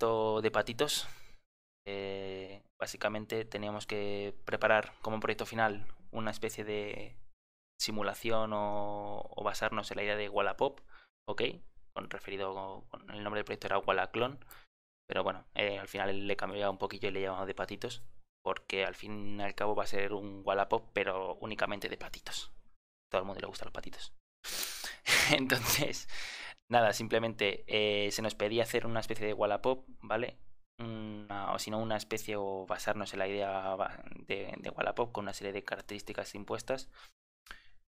de patitos. Eh, básicamente teníamos que preparar como proyecto final una especie de simulación o, basarnos en la idea de Wallapop, ¿ok? Con referido con el nombre del proyecto era Wallaclon, pero bueno, eh, al final le cambié un poquillo y le llamamos de patitos, porque al fin y al cabo va a ser un Wallapop, pero únicamente de patitos. todo el mundo le gusta los patitos. Entonces, Nada, simplemente eh, se nos pedía hacer una especie de Wallapop, ¿vale? o si no, una especie o basarnos en la idea de, Wallapop con una serie de características impuestas.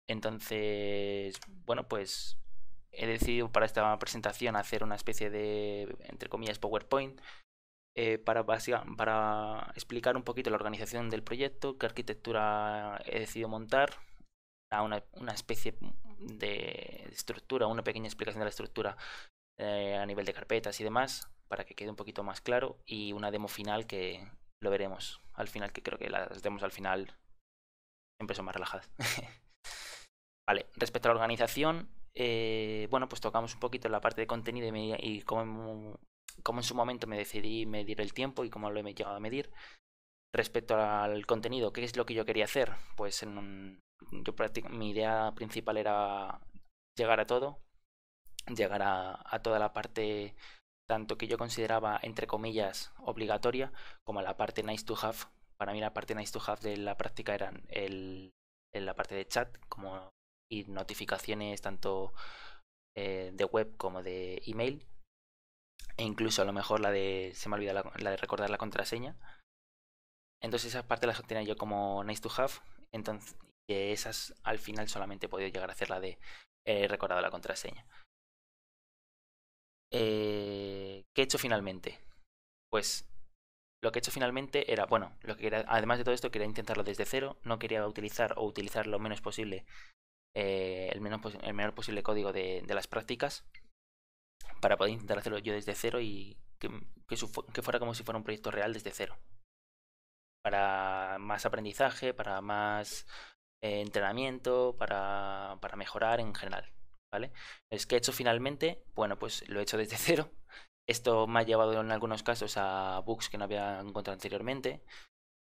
Entonces, bueno, pues he decidido para esta presentación hacer una especie de, entre comillas, PowerPoint eh, para, para explicar un poquito la organización del proyecto, qué arquitectura he decidido montar, a una especie de estructura, una pequeña explicación de la estructura eh, a nivel de carpetas y demás, para que quede un poquito más claro, y una demo final que lo veremos al final, que creo que las demos al final siempre son más relajadas. vale, respecto a la organización, eh, bueno, pues tocamos un poquito la parte de contenido y, y cómo, en su momento me decidí medir el tiempo y cómo lo he llegado a medir. Respecto al contenido, ¿qué es lo que yo quería hacer? Pues en un, yo mi idea principal era llegar a todo, llegar a, toda la parte tanto que yo consideraba entre comillas obligatoria como la parte nice to have. Para mí la parte nice to have de la práctica eran el, en la parte de chat como y notificaciones tanto eh, de web como de email e incluso a lo mejor la de se me olvida la, la de recordar la contraseña entonces esa parte la tenía yo como nice to have entonces esas al final solamente he podido llegar a hacer la de eh, recordar la contraseña. Eh, ¿Qué he hecho finalmente? Pues lo que he hecho finalmente era, bueno, lo que además de todo esto quería intentarlo desde cero, no quería utilizar o utilizar lo menos posible, eh, el, menor posible código de, las prácticas, para poder intentar hacerlo yo desde cero y que fuera como si fuera un proyecto real desde cero. Para más aprendizaje, para más eh, entrenamiento, para, para, mejorar en general. ¿Vale? Es que he hecho finalmente, bueno, pues lo he hecho desde cero. Esto me ha llevado en algunos casos a bugs que no había encontrado anteriormente.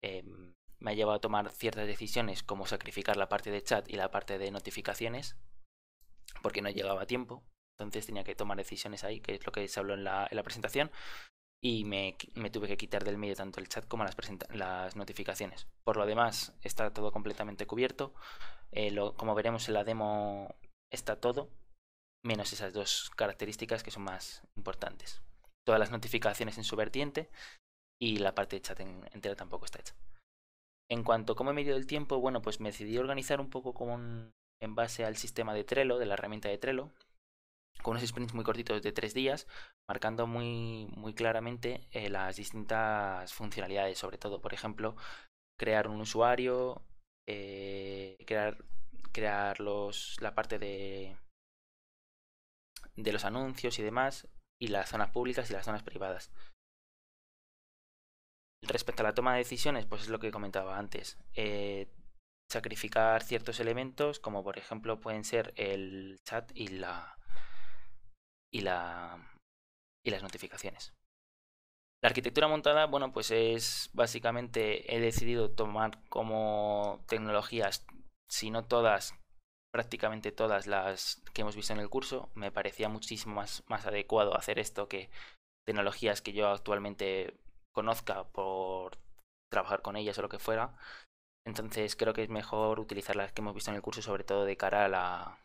Em, me ha llevado a tomar ciertas decisiones como sacrificar la parte de chat y la parte de notificaciones, porque no llegaba tiempo. Entonces tenía que tomar decisiones ahí, que es lo que se habló en la, en la presentación y me, tuve que quitar del medio tanto el chat como las, las notificaciones. Por lo demás, está todo completamente cubierto. Eh, como veremos en la demo, está todo, menos esas dos características que son más importantes. Todas las notificaciones en su vertiente y la parte de chat entera tampoco está hecha. En cuanto a cómo he medido el tiempo, bueno, pues me decidí organizar un poco en base al sistema de Trello, de la herramienta de Trello, con unos sprints muy cortitos de tres días, marcando muy, claramente eh, las distintas funcionalidades, sobre todo, por ejemplo, crear un usuario, eh, crear, los, la parte de, de los anuncios y demás, y las zonas públicas y las zonas privadas. Respecto a la toma de decisiones, pues es lo que comentaba antes. Eh, sacrificar ciertos elementos, como por ejemplo pueden ser el chat y la, y, las notificaciones. La arquitectura montada, bueno, pues es básicamente he decidido tomar como tecnologías, si no todas, prácticamente todas las que hemos visto en el curso. Me parecía muchísimo más, más adecuado hacer esto que tecnologías que yo actualmente conozca por trabajar con ellas o lo que fuera. Entonces creo que es mejor utilizar las que hemos visto en el curso, sobre todo de cara a la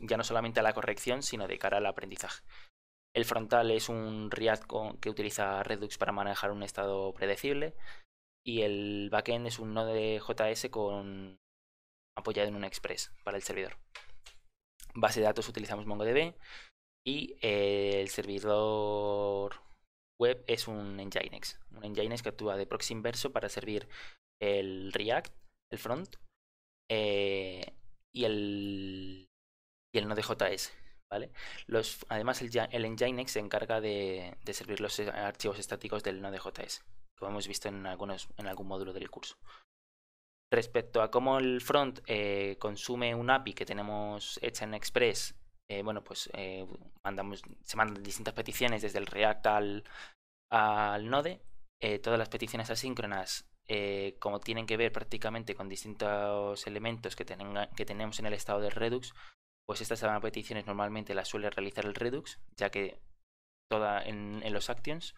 ya no solamente a la corrección, sino de cara al aprendizaje. El frontal es un React que utiliza Redux para manejar un estado predecible y el backend es un Node.js con apoyado en un Express para el servidor. Base de datos utilizamos MongoDB y eh, el servidor web es un Nginx, un Nginx que actúa de proxy inverso para servir el React, el front eh, y el y el Node.js. ¿Vale? además, el, el Nginx se encarga de, servir los eh, archivos estáticos del Node.js, como hemos visto en, algunos, en algún módulo del curso. Respecto a cómo el front eh, consume un API que tenemos hecha en Express, eh, bueno, pues mandamos, se mandan distintas peticiones desde el React al, al Node. todas las peticiones asíncronas, como tienen que ver prácticamente con distintos elementos que, que tenemos en el estado de Redux, pues estas peticiones normalmente las suele realizar el Redux, ya que toda en, los Actions.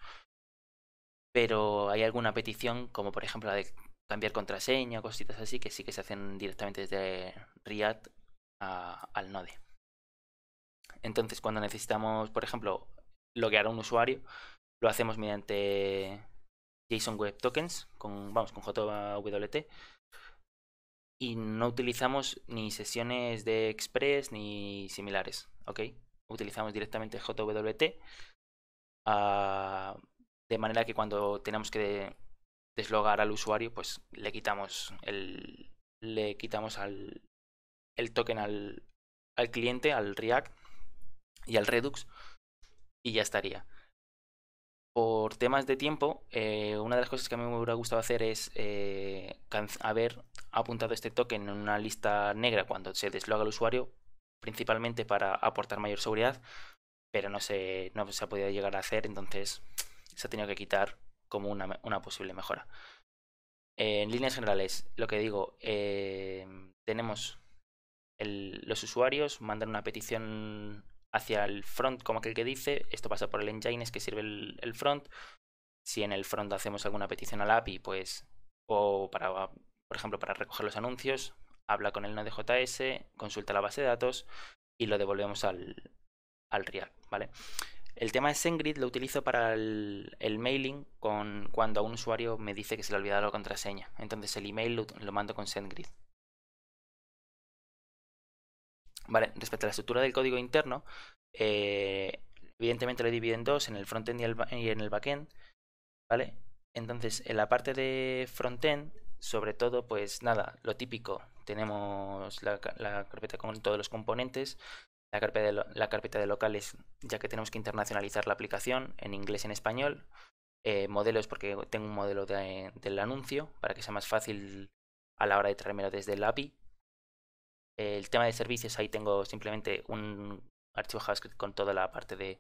Pero hay alguna petición, como por ejemplo la de cambiar contraseña, cositas así, que sí que se hacen directamente desde React al Node. Entonces, cuando necesitamos, por ejemplo, loguear a un usuario, lo hacemos mediante JSON Web Tokens, con, vamos, con JWT, y no utilizamos ni sesiones de Express ni similares, ¿ok? Utilizamos directamente JWT ah, de manera que cuando tenemos que deslogar al usuario, pues le quitamos el le quitamos el token al cliente, al React y al Redux y ya estaría por temas de tiempo, eh, una de las cosas que a mí me hubiera gustado hacer es eh, haber apuntado este token en una lista negra cuando se desloga el usuario, principalmente para aportar mayor seguridad, pero no se, se ha podido llegar a hacer, entonces se ha tenido que quitar como una, posible mejora. en líneas generales, lo que digo, eh, tenemos los usuarios mandan una petición hacia el front, como aquel que dice, esto pasa por el engine, es que sirve el, front. Si en el front hacemos alguna petición al API, pues, o para, por ejemplo, para recoger los anuncios, habla con el Node.js, consulta la base de datos y lo devolvemos al, al React, ¿vale? El tema de SendGrid lo utilizo para el, mailing con cuando a un usuario me dice que se le ha olvidado la contraseña. Entonces el email lo mando con SendGrid respecto a la estructura del código interno, eh, evidentemente lo divide en dos, en el frontend y, en el backend, ¿vale? Entonces, en la parte de frontend, sobre todo, pues nada, lo típico, tenemos la, carpeta con todos los componentes, la carpeta, de, locales, ya que tenemos que internacionalizar la aplicación en inglés y en español, eh, modelos porque tengo un modelo del anuncio para que sea más fácil a la hora de traerme desde el API, el tema de servicios, ahí tengo simplemente un archivo JavaScript con toda la parte de,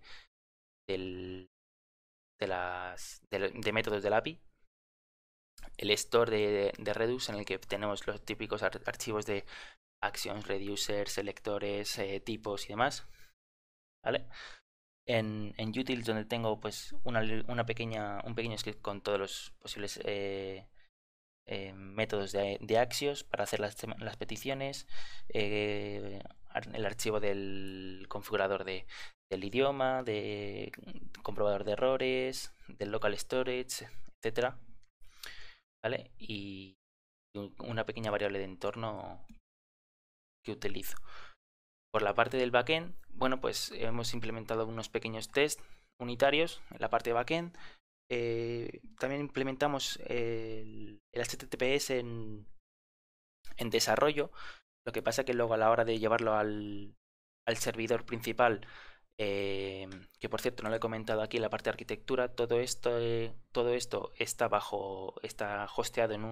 las, de, métodos del API. El store de, de, Redux, en el que tenemos los típicos archivos de actions, reducers, selectores, eh, tipos y demás. ¿Vale? En, en Utils, donde tengo pues una, pequeña, un pequeño script con todos los posibles eh, eh, métodos de, Axios para hacer las, peticiones, eh, el archivo del configurador de, del idioma, de comprobador de errores, del local storage, etcétera. Y una pequeña variable de entorno que utilizo. Por la parte del backend, bueno, pues hemos implementado unos pequeños test unitarios en la parte de backend eh, también implementamos el, HTTPS en, desarrollo. Lo que pasa que luego a la hora de llevarlo al, servidor principal, eh, que por cierto no lo he comentado aquí la parte de arquitectura, todo esto, eh, todo esto está bajo, está hosteado en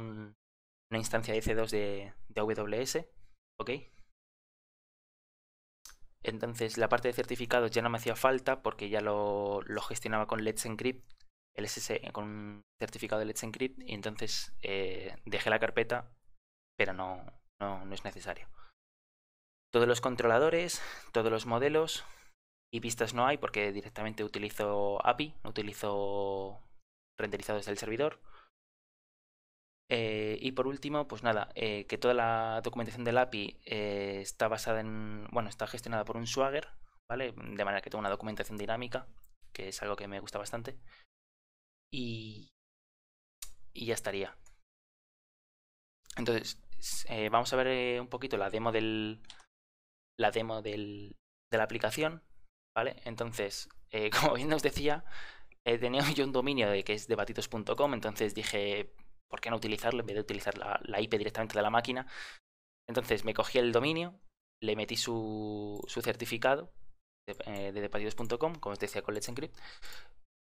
una instancia EC2 de, de AWS, ¿ok? Entonces la parte de certificados ya no me hacía falta porque ya lo, lo gestionaba con Let's Encrypt el SS con un certificado de Let's Encrypt y entonces eh, dejé la carpeta, pero no, no, es necesario. Todos los controladores, todos los modelos y vistas no hay porque directamente utilizo API, no utilizo renderizados del servidor. Eh, y por último, pues nada, eh, que toda la documentación del API está basada en. Bueno, está gestionada por un Swagger, ¿vale? De manera que tengo una documentación dinámica, que es algo que me gusta bastante y, ya estaría. Entonces, eh, vamos a ver eh, un poquito la demo del. La demo de la aplicación. ¿Vale? Entonces, eh, como bien os decía, tenía yo un dominio de que es debatitos.com. Entonces dije, ¿por qué no utilizarlo en vez de utilizar la, IP directamente de la máquina? Entonces me cogí el dominio, le metí su, su certificado de, de debatidos.com, como os decía con Let's Encrypt,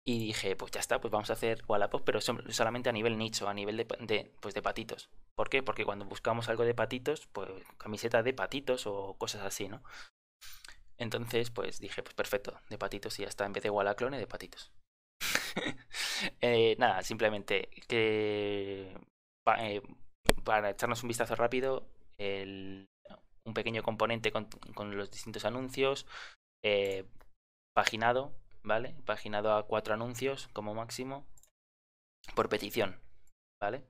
y dije, pues ya está, pues vamos a hacer Wallapop, pero solamente a nivel nicho, a nivel de, pues de patitos. ¿Por qué? Porque cuando buscamos algo de patitos, pues camiseta de patitos o cosas así, ¿no? Entonces, pues dije, pues perfecto, de patitos y ya está, en vez de Wallaclone, de patitos. Eh, nada, simplemente que eh, para echarnos un vistazo rápido, un pequeño componente con, los distintos anuncios, eh, paginado, ¿vale? Paginado a cuatro anuncios como máximo por petición, ¿vale?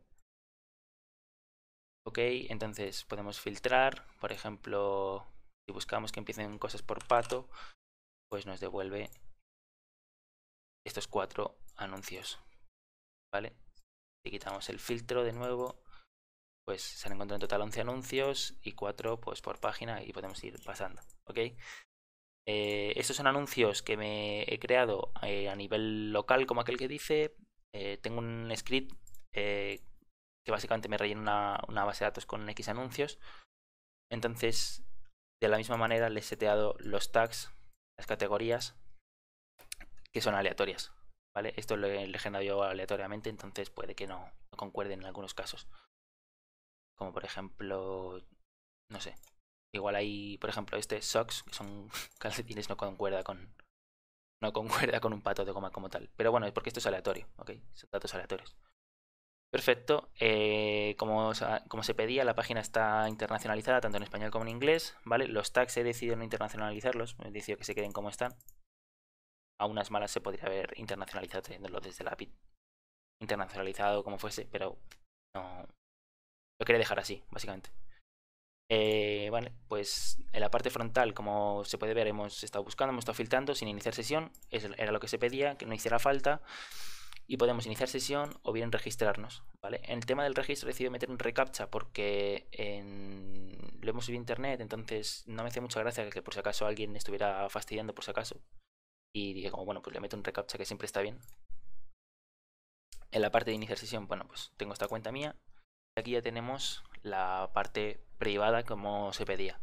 Ok, entonces podemos filtrar, por ejemplo, si buscamos que empiecen cosas por pato, pues nos devuelve estos cuatro anuncios, ¿vale? Si quitamos el filtro de nuevo, pues se han encontrado en total 11 anuncios y cuatro pues, por página y podemos ir pasando, ¿ok? Eh, estos son anuncios que me he creado eh, a nivel local, como aquel que dice. Eh, tengo un script que básicamente me rellena una, base de datos con X anuncios. Entonces, de la misma manera, le he seteado los tags, las categorías, que son aleatorias. ¿vale? Esto lo he generado yo aleatoriamente, entonces puede que no concuerden en algunos casos. Como por ejemplo, no sé, Igual hay, por ejemplo, este socks, que son calcetines, no concuerda con. No concuerda con un pato de goma como tal. Pero bueno, es porque esto es aleatorio, ¿ok? Son datos aleatorios. Perfecto. Eh, como, como, se pedía, la página está internacionalizada tanto en español como en inglés. ¿vale? Los tags he decidido no internacionalizarlos, he decidido que se queden como están. A unas malas se podría haber internacionalizado teniéndolo desde la API. Internacionalizado como fuese, pero no. Lo quería dejar así, básicamente. Eh, vale, pues en la parte frontal, como se puede ver, hemos estado buscando, hemos estado filtrando sin iniciar sesión. era lo que se pedía, que no hiciera falta. Y podemos iniciar sesión o bien registrarnos. ¿vale? En el tema del registro he decidido meter un reCAPTCHA porque lo hemos subido a internet, entonces no me hace mucha gracia que por si acaso alguien estuviera fastidiando por si acaso. Y dije como, bueno, pues le meto un reCAPTCHA que siempre está bien. En la parte de iniciar sesión, bueno, pues tengo esta cuenta mía. Aquí ya tenemos la parte privada como se pedía.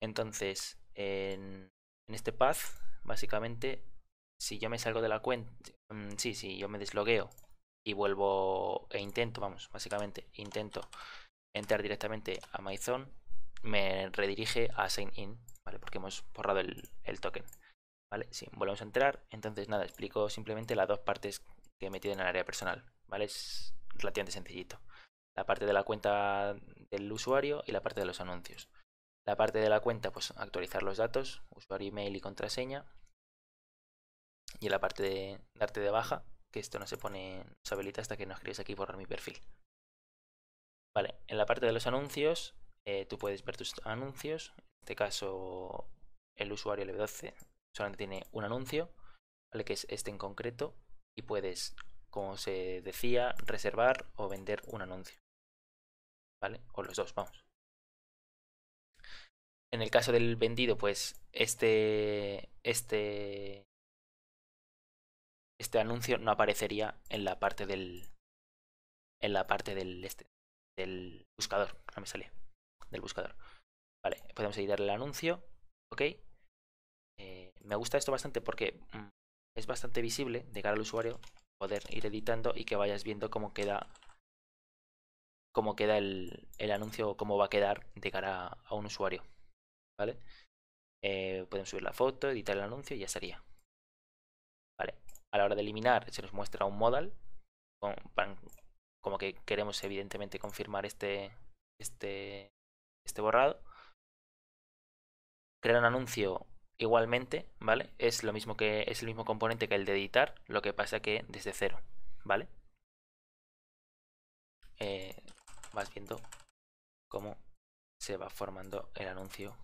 Entonces, en, este path, básicamente, si yo me salgo de la cuenta, mm, sí, si yo me deslogueo y vuelvo e intento, vamos, básicamente, intento entrar directamente a MyZone, me redirige a sign in, ¿vale? Porque hemos borrado el, token. ¿Vale? Si volvemos a entrar, entonces nada, explico simplemente las dos partes que he metido en el área personal, ¿vale? Es relativamente sencillito la parte de la cuenta del usuario y la parte de los anuncios. La parte de la cuenta, pues actualizar los datos, usuario, email y contraseña. Y en la parte de darte de baja, que esto no se pone, no habilita hasta que nos escribes aquí borrar mi perfil. Vale, en la parte de los anuncios, eh, tú puedes ver tus anuncios. En este caso, el usuario L12 solamente tiene un anuncio, ¿vale? que es este en concreto, y puedes, como se decía, reservar o vender un anuncio. ¿vale? O los dos, vamos. En el caso del vendido, pues este, este, este anuncio no aparecería en la parte del, en la parte del, este, del buscador, no me sale, del buscador. Vale, podemos editar el anuncio, ok. Eh, me gusta esto bastante porque mm, es bastante visible de cara al usuario poder ir editando y que vayas viendo cómo queda cómo queda el, el anuncio, cómo va a quedar de cara a, un usuario. ¿Vale? Eh, pueden subir la foto, editar el anuncio y ya estaría. Vale. A la hora de eliminar se nos muestra un modal. como que queremos evidentemente confirmar este, este, este borrado. Crear un anuncio igualmente, ¿vale? Es lo mismo que es el mismo componente que el de editar, lo que pasa que desde cero, ¿vale? Eh, vas viendo cómo se va formando el anuncio.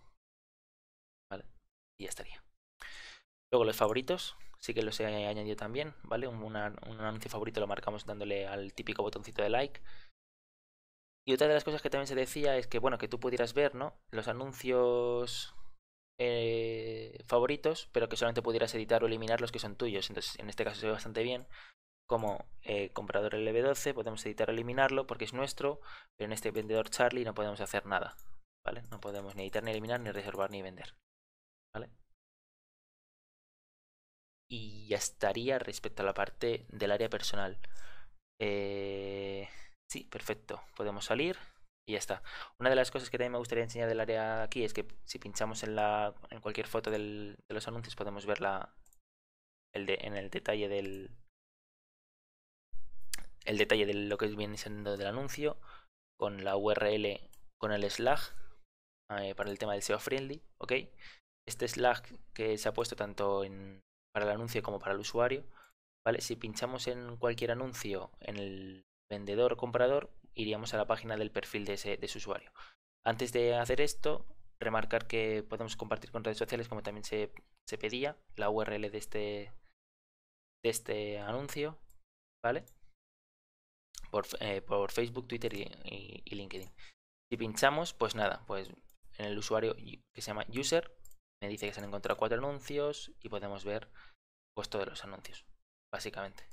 ¿Vale? Y ya estaría. Luego los favoritos, sí que los he añadido también, ¿vale? Un, anuncio favorito lo marcamos dándole al típico botoncito de like. Y otra de las cosas que también se decía es que, bueno, que tú pudieras ver, ¿no? Los anuncios eh, favoritos, pero que solamente pudieras editar o eliminar los que son tuyos. Entonces, en este caso se ve bastante bien, como eh, comprador LB12, podemos editar o eliminarlo porque es nuestro, pero en este vendedor Charlie no podemos hacer nada, ¿vale? No podemos ni editar, ni eliminar, ni reservar, ni vender, ¿vale? Y ya estaría respecto a la parte del área personal. Eh, sí, perfecto, podemos salir y ya está. Una de las cosas que también me gustaría enseñar del área aquí es que si pinchamos en, cualquier foto de los anuncios podemos ver en el detalle del, el detalle de lo que viene siendo del anuncio, con la URL, con el slag eh, para el tema del SEO friendly, ¿ok? Este slag que se ha puesto tanto para el anuncio como para el usuario, ¿vale? Si pinchamos en cualquier anuncio, en el vendedor o comprador, iríamos a la página del perfil de ese, usuario. Antes de hacer esto, remarcar que podemos compartir con redes sociales, como también se, se pedía, la URL de este, de este anuncio, ¿vale? Eh, por, Facebook, Twitter y, LinkedIn. Si pinchamos, pues nada, pues en el usuario que se llama user me dice que se han encontrado cuatro anuncios y podemos ver pues, todos los anuncios, básicamente.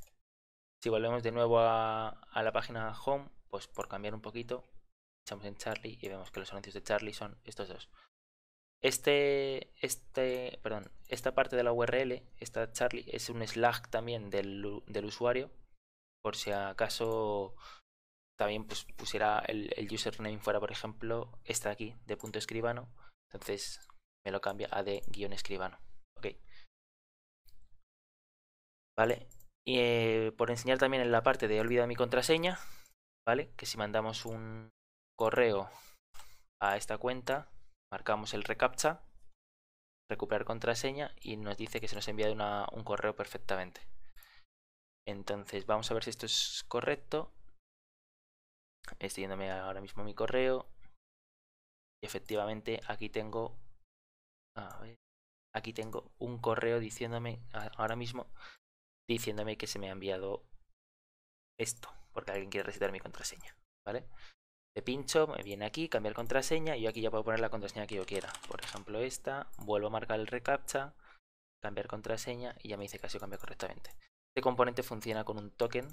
Si volvemos de nuevo a, la página home, pues por cambiar un poquito, pinchamos en Charlie y vemos que los anuncios de Charlie son estos dos. Este, este, perdón, esta parte de la URL, esta Charlie, es un Slack también del usuario por si acaso también pues, pusiera el, username fuera, por ejemplo, esta aquí, de punto escribano. Entonces me lo cambia a de guión escribano. Ok. Vale. Y eh, por enseñar también en la parte de olvida mi contraseña, ¿vale? Que si mandamos un correo a esta cuenta, marcamos el recaptcha, recuperar contraseña y nos dice que se nos envía un correo perfectamente. Entonces vamos a ver si esto es correcto. Estoy yéndome ahora mismo mi correo. Y efectivamente aquí tengo... aquí tengo un correo diciéndome ahora mismo diciéndome que se me ha enviado esto, porque alguien quiere recitar mi contraseña, ¿vale? Le pincho, me viene aquí, cambiar contraseña y yo aquí ya puedo poner la contraseña que yo quiera. Por ejemplo esta, vuelvo a marcar el recaptcha, cambiar contraseña y ya me dice que ha sido cambiado correctamente. Este componente funciona con un token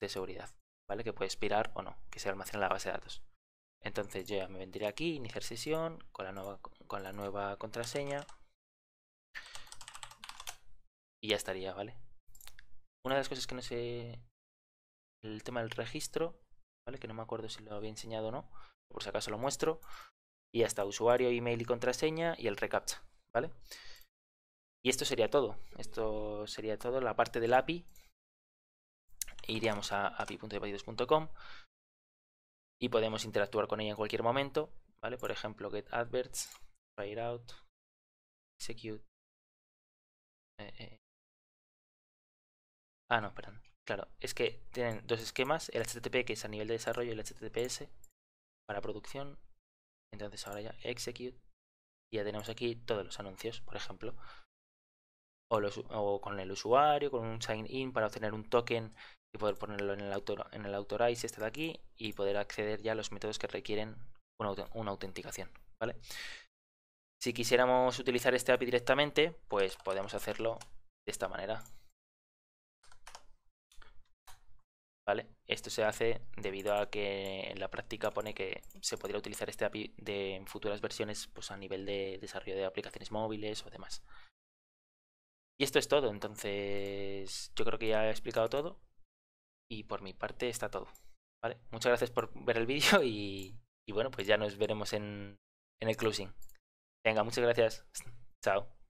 de seguridad, ¿vale? Que puede expirar o no, que se almacena en la base de datos. Entonces yo ya me vendría aquí, iniciar sesión, con la nueva, con la nueva contraseña. Y ya estaría, ¿vale? Una de las cosas que no sé... El tema del registro, ¿vale? Que no me acuerdo si lo había enseñado o no. Por si acaso lo muestro. Y hasta usuario, email y contraseña y el recaptcha, ¿vale? vale y esto sería todo. Esto sería todo. La parte del API. Iríamos a api.terabytes2.com y podemos interactuar con ella en cualquier momento. ¿Vale? Por ejemplo, get adverts, out, execute. Eh, eh. Ah, no, perdón. Claro, es que tienen dos esquemas, el HTTP que es a nivel de desarrollo y el HTTPS para producción. Entonces ahora ya execute. Y ya tenemos aquí todos los anuncios, por ejemplo o, con el usuario, con un sign-in para obtener un token y poder ponerlo en el, autor, en el authorize este de aquí y poder acceder ya a los métodos que requieren una, autenticación, ¿vale? Si quisiéramos utilizar este API directamente, pues podemos hacerlo de esta manera. ¿Vale? Esto se hace debido a que en la práctica pone que se podría utilizar este API de, en futuras versiones pues, a nivel de desarrollo de aplicaciones móviles o demás esto es todo, entonces yo creo que ya he explicado todo y por mi parte está todo. ¿vale? Muchas gracias por ver el vídeo y, y bueno, pues ya nos veremos en, en el closing. Venga, muchas gracias. Chao.